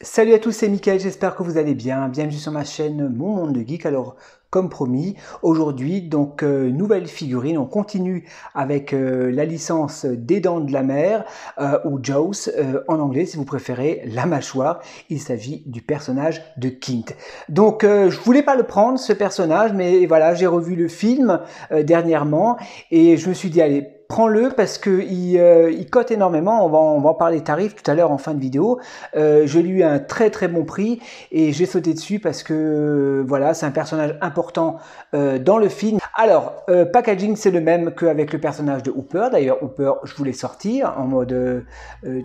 Salut à tous, c'est Mickaël, j'espère que vous allez bien. Bienvenue sur ma chaîne Mon Monde de Geek. Alors, comme promis, aujourd'hui, donc, euh, nouvelle figurine. On continue avec euh, la licence des dents de la mer, euh, ou Jaws en anglais, si vous préférez, la mâchoire. Il s'agit du personnage de Kint. Donc, je voulais pas le prendre, ce personnage, mais voilà, j'ai revu le film dernièrement et je me suis dit, allez, prends-le parce que euh, il, cote énormément. On va, en parler tarifs tout à l'heure en fin de vidéo. Euh, je lui ai un très très bon prix et j'ai sauté dessus parce que euh, voilà, c'est un personnage important euh, dans le film. Alors, packaging c'est le même qu'avec le personnage de Hooper. D'ailleurs, Hooper, je voulais sortir en mode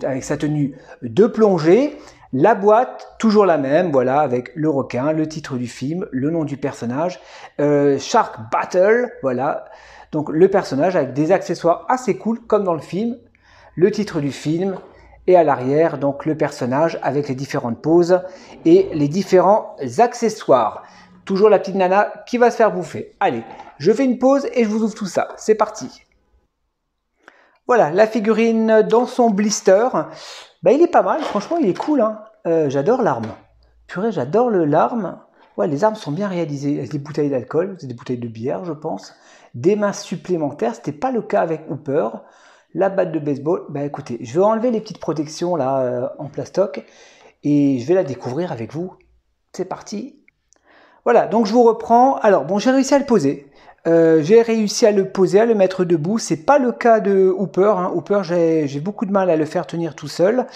avec sa tenue de plongée. La boîte, toujours la même, voilà, avec le requin, le titre du film, le nom du personnage, Shark Battle, voilà. Donc le personnage avec des accessoires assez cool comme dans le film, le titre du film et à l'arrière donc le personnage avec les différentes poses et les différents accessoires. Toujours la petite nana qui va se faire bouffer. Allez, je fais une pause et je vous ouvre tout ça. C'est parti. Voilà, la figurine dans son blister. Bah, il est pas mal, franchement, il est cool. Hein. Euh, j'adore l'arme. Purée, j'adore le larme. Ouais, les armes sont bien réalisées. des bouteilles d'alcool, c'est des bouteilles de bière, je pense. Des mains supplémentaires, ce n'était pas le cas avec Hooper. La batte de baseball, bah écoutez, je vais enlever les petites protections là euh, en plastoc et je vais la découvrir avec vous. C'est parti. Voilà, donc je vous reprends. Alors bon, j'ai réussi à le poser. Euh, j'ai réussi à le poser, à le mettre debout. C'est pas le cas de Hooper. Hein. Hooper, j'ai beaucoup de mal à le faire tenir tout seul.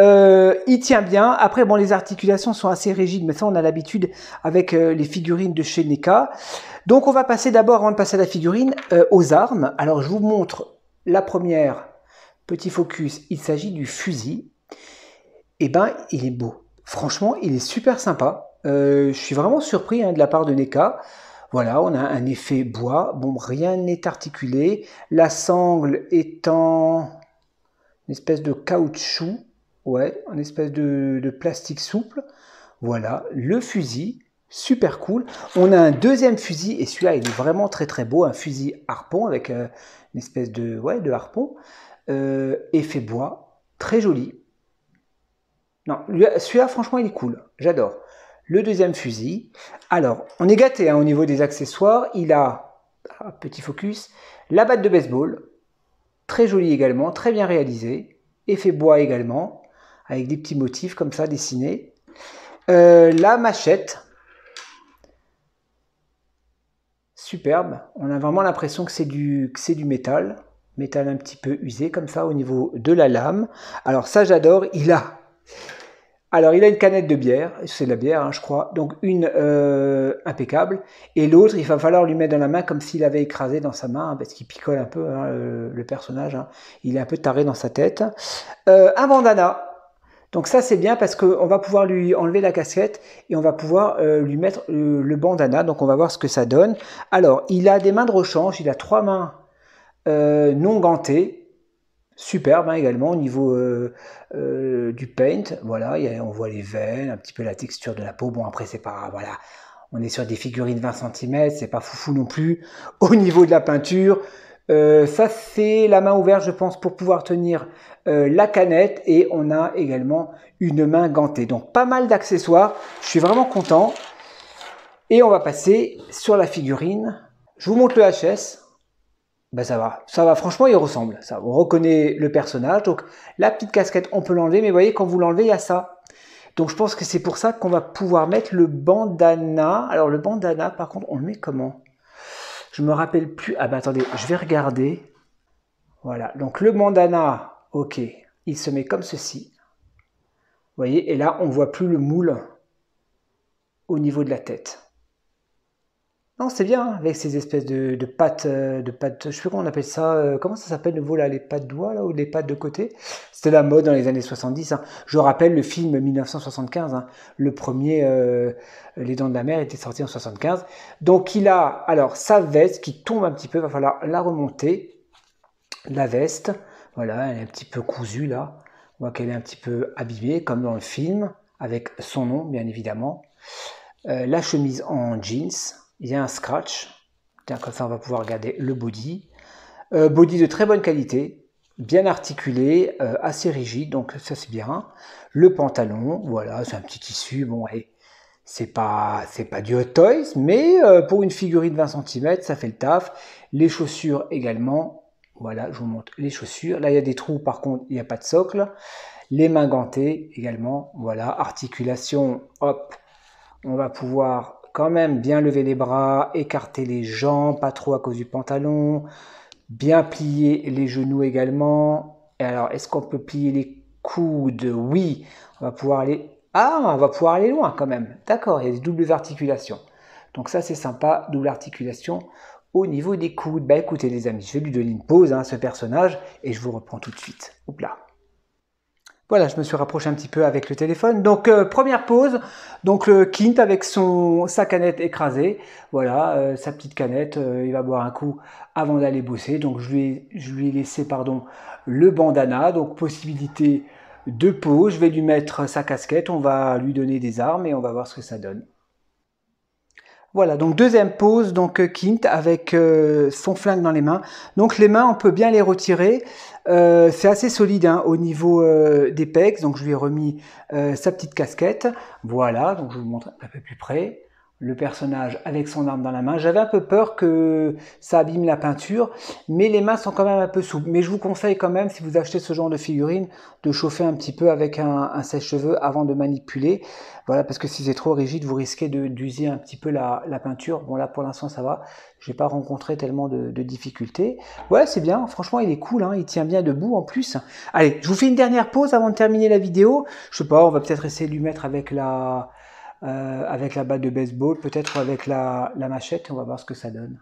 Euh, il tient bien. Après, bon, les articulations sont assez rigides, mais ça, on a l'habitude avec euh, les figurines de chez NECA. Donc, on va passer d'abord, avant de passer à la figurine, euh, aux armes. Alors, je vous montre la première. Petit focus. Il s'agit du fusil. Eh ben, il est beau. Franchement, il est super sympa. je suis vraiment surpris hein, de la part de NECA. Voilà, on a un effet bois. Bon, rien n'est articulé. La sangle étant une espèce de caoutchouc Ouais, un espèce de, plastique souple. Voilà, le fusil, super cool. On a un deuxième fusil, et celui-là, il est vraiment très très beau, un fusil harpon avec euh, une espèce de, ouais, de harpon. effet euh, bois, très joli. Non, celui-là, franchement, il est cool, j'adore. Le deuxième fusil, alors, on est gâté hein, au niveau des accessoires. Il a, ah, petit focus, la batte de baseball, très joli également, très bien réalisé. effet bois également avec des petits motifs comme ça dessinés. Euh, la machette, superbe. On a vraiment l'impression que c'est du, du métal, métal un petit peu usé comme ça au niveau de la lame. Alors ça j'adore, il a... Alors il a une canette de bière, c'est de la bière hein, je crois, donc une euh, impeccable, et l'autre il va falloir lui mettre dans la main comme s'il avait écrasé dans sa main, hein, parce qu'il picole un peu hein, le, personnage, il est un peu taré dans sa tête. Euh, un bandana, donc ça c'est bien parce qu'on va pouvoir lui enlever la casquette et on va pouvoir euh, lui mettre le, bandana. Donc on va voir ce que ça donne. Alors il a des mains de rechange, il a trois mains euh, non gantées. Superbe hein, également au niveau euh, du paint. Voilà, on voit les veines, un petit peu la texture de la peau. Bon après c'est pas... Voilà. On est sur des figurines de 20 cm, c'est pas foufou non plus. Au niveau de la peinture, euh, ça, fait la main ouverte, je pense, pour pouvoir tenir euh, la canette. Et on a également une main gantée. Donc, pas mal d'accessoires. Je suis vraiment content. Et on va passer sur la figurine. Je vous montre le HS. Ben, ça va, ça va, franchement il ressemble, ça, on reconnaît le personnage, donc la petite casquette on peut l'enlever, mais vous voyez quand vous l'enlevez il y a ça, donc je pense que c'est pour ça qu'on va pouvoir mettre le bandana. Alors le bandana, par contre, on le met comment je me rappelle plus. Ah bah attendez, je vais regarder. Voilà, donc le mandana, ok, il se met comme ceci. Vous voyez, et là, on voit plus le moule au niveau de la tête. Non, c'est bien, hein, avec ces espèces de, pattes, euh, de pattes, je sais pas comment on appelle ça, euh, comment ça s'appelle nouveau là, les pattes doigts là, ou les pattes de côté C'était la mode dans les années 70. Hein. Je rappelle le film 1975, hein. le premier euh, Les Dents de la Mer était sorti en 75. Donc il a, alors, sa veste qui tombe un petit peu, va falloir la remonter, la veste, voilà, elle est un petit peu cousue là, on voit qu'elle est un petit peu abîmée, comme dans le film, avec son nom bien évidemment. la chemise en jeans, il y a un scratch. Tiens, comme ça, on va pouvoir garder le body. Euh, body de très bonne qualité, bien articulé, euh, assez rigide, donc ça c'est bien. Le pantalon, voilà, c'est un petit tissu. Bon, et c'est pas, c'est pas du Hot Toys, mais euh, pour une figurine de 20 cm, ça fait le taf. Les chaussures également. Voilà, je vous montre les chaussures. Là, il y a des trous, par contre, il n'y a pas de socle. Les mains gantées également. Voilà, articulation, hop. On va pouvoir quand même bien lever les bras, écarter les jambes, pas trop à cause du pantalon, bien plier les genoux également. Et alors, est-ce qu'on peut plier les coudes Oui, on va pouvoir aller. Ah, on va pouvoir aller loin quand même. D'accord, il y a des doubles articulations. Donc ça, c'est sympa, double articulation au niveau des coudes. Bah écoutez les amis, je vais lui donner une pause à hein, ce personnage et je vous reprends tout de suite. Hop là. Voilà, je me suis rapproché un petit peu avec le téléphone. Donc euh, première pause, donc le Kint avec son sa canette écrasée, voilà euh, sa petite canette, euh, il va boire un coup avant d'aller bosser. Donc je lui ai, je lui ai laissé pardon le bandana, donc possibilité de pause. Je vais lui mettre sa casquette, on va lui donner des armes et on va voir ce que ça donne. Voilà, donc deuxième pose, donc euh, Kint avec euh, son flingue dans les mains. Donc les mains, on peut bien les retirer. Euh, c'est assez solide hein, au niveau des pecs. Donc je lui ai remis sa petite casquette. Voilà, donc je vous montre un peu plus près le personnage avec son arme dans la main. J'avais un peu peur que ça abîme la peinture, mais les mains sont quand même un peu souples. Mais je vous conseille quand même, si vous achetez ce genre de figurine, de chauffer un petit peu avec un, sèche-cheveux avant de manipuler. Voilà, parce que si c'est trop rigide, vous risquez d'user un petit peu la, peinture. Bon là, pour l'instant, ça va. J'ai pas rencontré tellement de, difficultés. Ouais, c'est bien. Franchement, il est cool. Hein. Il tient bien debout en plus. Allez, je vous fais une dernière pause avant de terminer la vidéo. Je sais pas, on va peut-être essayer de lui mettre avec la euh, avec la batte de baseball, peut-être avec la, machette, on va voir ce que ça donne.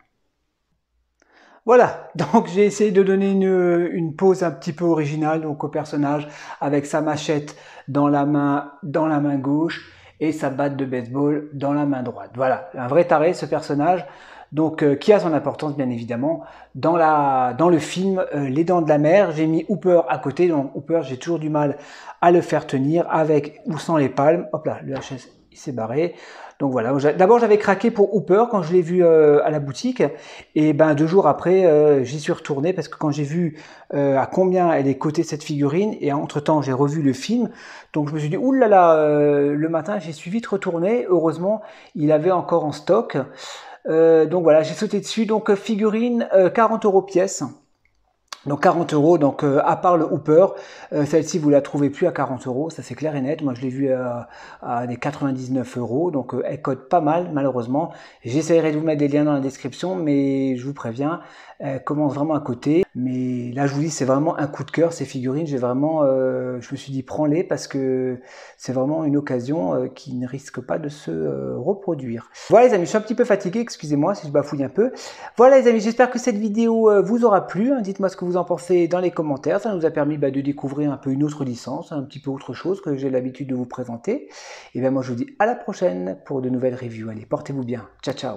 Voilà, donc j'ai essayé de donner une, pose un petit peu originale donc au personnage avec sa machette dans la main, dans la main gauche et sa batte de baseball dans la main droite. Voilà, un vrai taré ce personnage, donc euh, qui a son importance bien évidemment dans, la, dans le film euh, Les Dents de la Mer. J'ai mis Hooper à côté, donc Hooper j'ai toujours du mal à le faire tenir avec ou sans les palmes. Hop là, le HS s'est barré. Donc voilà. D'abord, j'avais craqué pour Hooper quand je l'ai vu euh, à la boutique. Et ben deux jours après, euh, j'y suis retourné parce que quand j'ai vu euh, à combien elle est cotée cette figurine, et entre temps, j'ai revu le film. Donc je me suis dit oulala. Là le matin, j'y suis vite retourné. Heureusement, il avait encore en stock. donc voilà, j'ai sauté dessus. Donc figurine, 40 euros pièce. Donc 40 euros, donc euh, à part le Hooper, euh, celle-ci vous la trouvez plus à 40 euros, ça c'est clair et net. Moi je l'ai vu à, des 99 euros, donc euh, elle cote pas mal malheureusement. J'essaierai de vous mettre des liens dans la description, mais je vous préviens, euh, commence vraiment à côté. Mais là, je vous dis, c'est vraiment un coup de cœur, ces figurines. J'ai vraiment, euh, je me suis dit, prends-les parce que c'est vraiment une occasion euh, qui ne risque pas de se reproduire. Voilà, les amis, je suis un petit peu fatigué. Excusez-moi si je bafouille un peu. Voilà, les amis, j'espère que cette vidéo vous aura plu. Hein. Dites-moi ce que vous en pensez dans les commentaires. Ça nous a permis bah, de découvrir un peu une autre licence, un petit peu autre chose que j'ai l'habitude de vous présenter. Et bien, moi, je vous dis à la prochaine pour de nouvelles reviews. Allez, portez-vous bien. Ciao, ciao.